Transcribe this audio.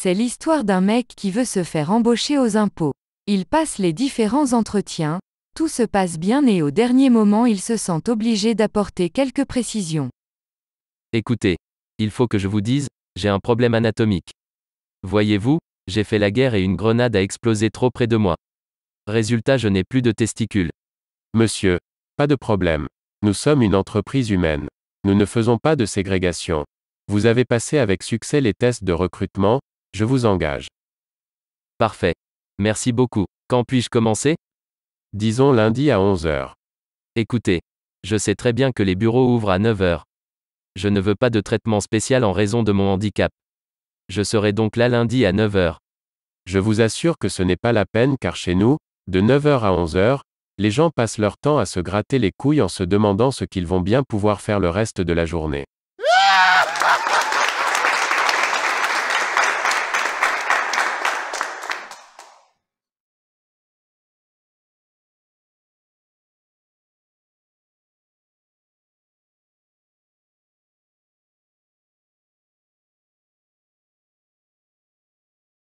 C'est l'histoire d'un mec qui veut se faire embaucher aux impôts. Il passe les différents entretiens, tout se passe bien et au dernier moment il se sent obligé d'apporter quelques précisions. Écoutez, il faut que je vous dise, j'ai un problème anatomique. Voyez-vous, j'ai fait la guerre et une grenade a explosé trop près de moi. Résultat, je n'ai plus de testicules. Monsieur, pas de problème. Nous sommes une entreprise humaine. Nous ne faisons pas de ségrégation. Vous avez passé avec succès les tests de recrutement, je vous engage. Parfait. Merci beaucoup. Quand puis-je commencer Disons lundi à 11h. Écoutez, je sais très bien que les bureaux ouvrent à 9h. Je ne veux pas de traitement spécial en raison de mon handicap. Je serai donc là lundi à 9h. Je vous assure que ce n'est pas la peine car chez nous, de 9h à 11h, les gens passent leur temps à se gratter les couilles en se demandant ce qu'ils vont bien pouvoir faire le reste de la journée.